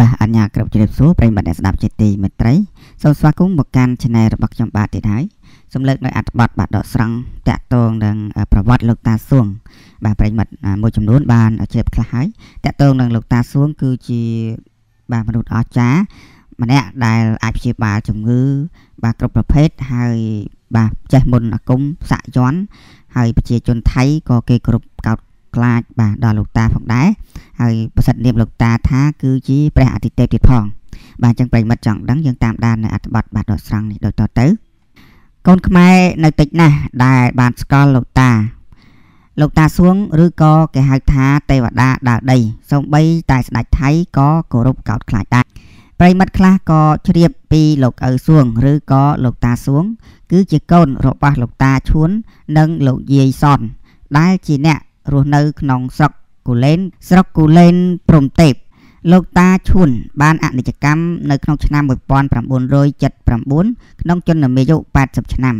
បាទអញ្ញាគ្រប់ជ្រាបសួរប្រិមត្តអ្នកស្ដាប់ជាទីមេត្រីសូមស្វាគមន៍មកកាន់ Channel របស់ខ្ញុំបាទទៀតហើយសំលើកនៅអត្ថបទបាទដកស្រង់តាក់ទងនឹងប្រវត្តិលោកតាសួង បាទប្រិមត្តមួយចំនួនបានជ្រាបខ្លះហើយតាក់ទងនឹងលោកតាសួង គឺជាបាទមនុស្សអស្ចារ្យម្នាក់ដែលអាចព្យាបាលជំងឺបាទគ្រប់ប្រភេទហើយបាទចេះមុនអាគមសាក់យ័ន្តហើយប្រជាជនថៃក៏គេគ្រប់កោតខ្លាចបាទដល់លោកតាផងដែរហើយប្រសិទ្ធនាមលោកតាថា គឺជាព្រះអតិទេពទៀតផង បាទអញ្ចឹងប្រិមិត្តចង់ដឹងយើងតាមដាននៅអត្ថបទបាទដកស្រង់នេះដូចតទៅ កូនខ្មែរនៅតិចណាស់ដែលបានស្គាល់លោកតា លោកតាសួងឬក៏គេហៅថាទេវតាដើរដីសូម្បី តែស្ដេចថៃក៏គោរពកោតខ្លាចដែរប្រិមិត្តខ្លះក៏ជ្រាបពីលោកឪសួង ឬក៏លោកតាសួង គឺជាកូនរបស់លោកតាឈួន និងលោកយាយសនដែលជាអ្នករស់នៅក្នុងស្រុកគូលែនស្រុកគូលែនព្រំទេពលោកតាឈួនបានអនិច្ចកម្មនៅក្នុងឆ្នាំ1979ក្នុងជន្មាយុ80ឆ្នាំ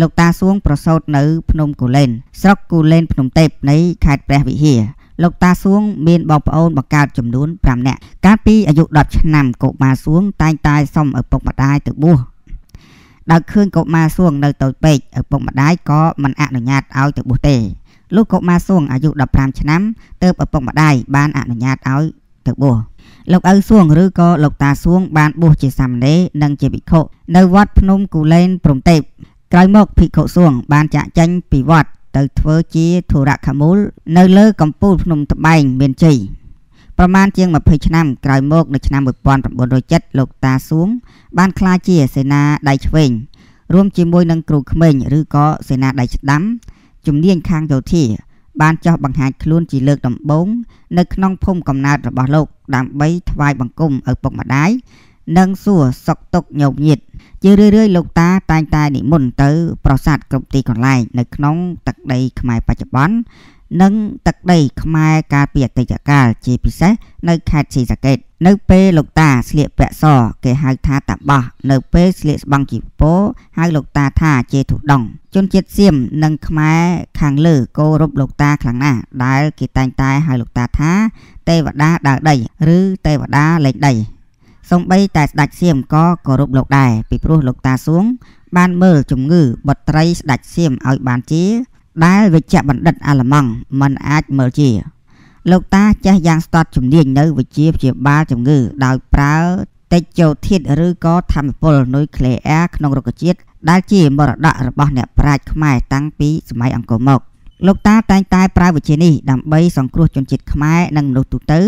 លោកតាសួងប្រសូត នៅភ្នំគូលែនស្រុកគូលែនភ្នំទេពនៃខេត្តព្រះវិហារលោកតាសួងមានបងប្អូនបង្កើតចំនួន5នាក់កាលពីអាយុ10ឆ្នាំកុមារសួងតែងតែសុំឪពុកម្ដាយទៅបួសដល់ឃើញកុមារសួងនៅតូចពេកឪពុកម្ដាយក៏មិនអនុញ្ញាតឲ្យទៅបួសទេលោកកុមារសួងអាយុ15ឆ្នាំទើបឪពុកម្ដាយបានអនុញ្ញាតឲ្យទៅបួសលោកឪសួងឬក៏លោកតាសួងបានបួសជាសាមណេរនិងជាភិក្ខុនៅវត្តភ្នំគូលែនព្រំទេពក្រោយមក ភិក្ខុសួងបានចាក់ចែងពីវត្តទៅធ្វើជាធុរខមូលនៅលើកំពូលភ្នំត្បែង មានជ័យប្រមាណជាង20ឆ្នាំក្រោយមក នៅឆ្នាំ1907លោកតាសួងបានក្លាយជាសេនាដៃឆ្វេងរួមជាមួយនឹងគ្រូក្មេងឬក៏សេនាដៃស្ដាំជំនាញខាងយោធា បានចោះបង្ហាញខ្លួនជាលើកដំបូងនៅក្នុងភូមិកំណើតរបស់លោកដើម្បី ថ្វាយបង្គំឪពុកម្ដាយនិងសួរសុខទុក្ខញោមញាតិជារឿយៗលោកតាតែងតែនិមន្តទៅប្រាសាទគ្រប់ទីកន្លែងនៅក្នុងទឹកដីខ្មែរបច្ចុប្បន្ននិងទឹកដីខ្មែរកាលពីអតីតកាលជាពិសេសនៅខេត្តសីសង្កេត នៅពេលលោកតាស្លៀកពាក់សគេហៅថាតាបោះនៅពេលស្លៀកស្បង់ជីពរហៅលោកតាថាជាធុដង ជនជាតិសៀមនិងខ្មែរខាងលើគោរពលោកតាខ្លាំងណាស់ដែលគេតែងតែហៅលោកតាថា ទេវតាដើរដីឬទេវតាលេងដីសំបីតែស្ដេចសៀមក៏គោរពលោកដែរពីព្រោះលោកតាសួងបានមើល ជំងឺ បត្រីស្ដេចសៀមឲ្យបានជាដែលវិជ្ជបណ្ឌិត អាល្លឺម៉ង់មិនអាចមើលជាលោកតាចេះយ៉ាងស្ទាត់ជំនាញនៅវិជ្ជាព្យាបាលជំងឺដោយប្រើតិចយោធាតឬក៏ធម្មពលនុយក្លេអ៊ែរក្នុងរុក្ខជាតិដែលជាមរតករបស់អ្នកប្រាជ្ញខ្មែរតាំងពីសម័យអង្គរមក លោកតា តែងតែប្រើវិជានេះដើម្បីសង្គ្រោះជនជាតិខ្មែរនិងមនុស្សទូទៅ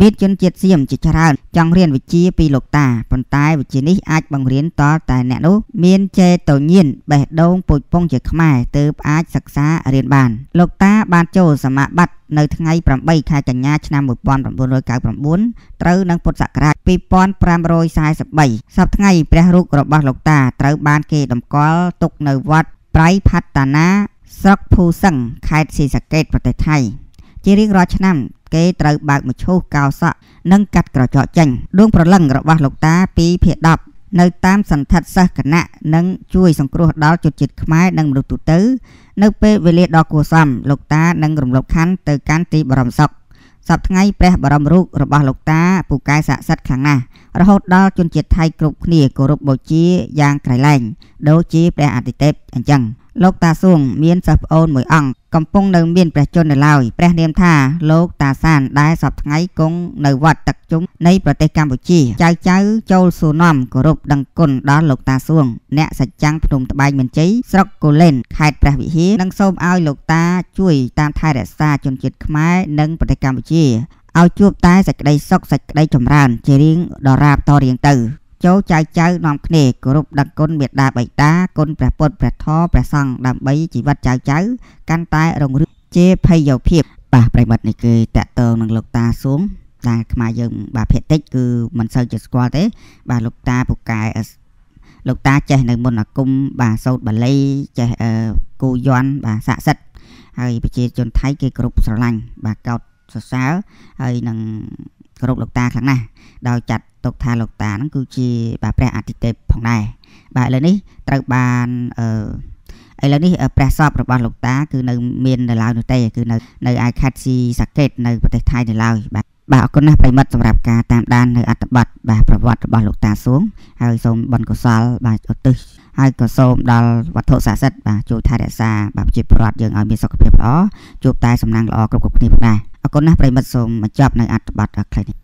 មានជនជាតិសៀមជាច្រើនចង់រៀនវិជ្ជាពីលោកតាប៉ុន្តែវិជ្ជានេះអាចបង្រៀនតតែអ្នកនោះ មានចេតញៀនបេះដូងពុជពងជាខ្មែរទើបអាចសិក្សារៀនបានលោកតាបានចូលសមាបត្តិនៅថ្ងៃ8ខែកញ្ញាឆ្នាំ1999ត្រូវនឹងពុទ្ធសករាជ2543សប្តាហ៍ថ្ងៃព្រះរូបរបស់លោកតា ត្រូវបានគេតម្កល់ទុកនៅវត្តប្រៃផាត់តាណាស្រុកភូសឹងខេត្តស៊ីសាកេតប្រទេសថៃជារៀងរាល់ឆ្នាំគេត្រូវបើកមឈូសកោសក់និងកាត់ក្រចកចេញដួងប្រលឹងរបស់លោកតា ពីភាដប់នៅ តាមសន្តិដ្ឋសិស្សគណៈនិង ជួយសង្គ្រោះដល់ជនជាតិខ្មែរនិងមនុស្សទូទៅនៅ ពេលវេលាដ៏គួរសមលោកតានឹងរំលោភខណ្ឌទៅកាន់ទីបរមសុខសប្តាហ៍ថ្ងៃព្រះបរមរូបរបស់លោកតាពូកែស័ក្តិសិទ្ធខ្លាំងណាស់រហូតដល់ជនជាតិថៃ គ្រប់គ្នាគោរពបូជាយ៉ាងក្រៃលែង ដូចជាព្រះអាទិទេពអញ្ចឹងលោកតាសួងមានសិស្សប្អូនមួយអង្គកំពុងនៅមានព្រះជន្មនៅឡើយព្រះ នាមថាលោកតាសាន ដែលសពថ្ងៃគង់នៅវត្តទឹកជុំនៃប្រទេសកម្ពុជាចៅចៅ ចូលសួរនាំគោរពដឹងគុណដល់លោកតាសួងអ្នកសច្ចាំងភ្នំត្បែងមានជ័យស្រុកកូលែនខេត្តព្រះវិហារនិងសូមឲ្យលោកតាជួយតាមថែរក្សាជនជាតិខ្មែរនិងប្រទេសកម្ពុជាឲ្យជួប តែសេចក្តីសុខសេចក្តីចម្រើន ជារៀងដរាបតរៀងទៅចូលចៅចៅនាំគ្នាគោរពដឹងគុណមេដាបៃតាគុណព្រះពុទ្ធព្រះធម៌ព្រះសង្ឃដើម្បីជីវិតចៅចៅកាន់តែរុងរឿងជាភ័យភាពបាទប្រិមត្តនេះគឺតកតងនឹងលោកតាសួងដែលខ្មែរយើងបាទភាគតិច គឺមិនសូវជាស្គាល់ទេ បាទលោកតាពូកែលោកតាចេះនៅមុនអាគមបាទសោតបាលីចេះគូយ័ន្តបាទស័ក្តិសិទ្ធហើយប្រជាជនថៃគេគ្រប់ស្រឡាញ់បាទកោតសរសើរហើយនឹងគោរពលោកតាខ្លាំងណាស់ដោយចាត់ទុកថាលោកតាហ្នឹងគឺជាបាទព្រះអតិទេពផងដែរបាទឥឡូវនេះត្រូវបានអឺឥឡូវនេះព្រះសពរបស់លោកតាគឺនៅមាននៅឡើយនោះទេគឺនៅនៅឯខេត្តស៊ីសាកេតនៅប្រទេសថៃនៅឡើយបាទបាទអរគុណណាស់ប្រិមិត្តសម្រាប់ការតាមដាននៅអត្ថបទបាទប្រវត្តិរបស់លោកតាសួងហើយសូមបនកុសលបាទឧទ្ទិសហើយក៏សូមដល់វត្ថុស័ក្តិសិទ្ធិបាទជួយថែរក្សាបាទប្រជាពលរដ្ឋយើងឲ្យមានសុខភាពល្អជួបតែសំណាងល្អគ្រប់គ្រប់គ្នាផងដែរអរគុណណាស់ប្រិមិត្តសូមបញ្ចប់នៅអត្ថបទខ្លីនេះ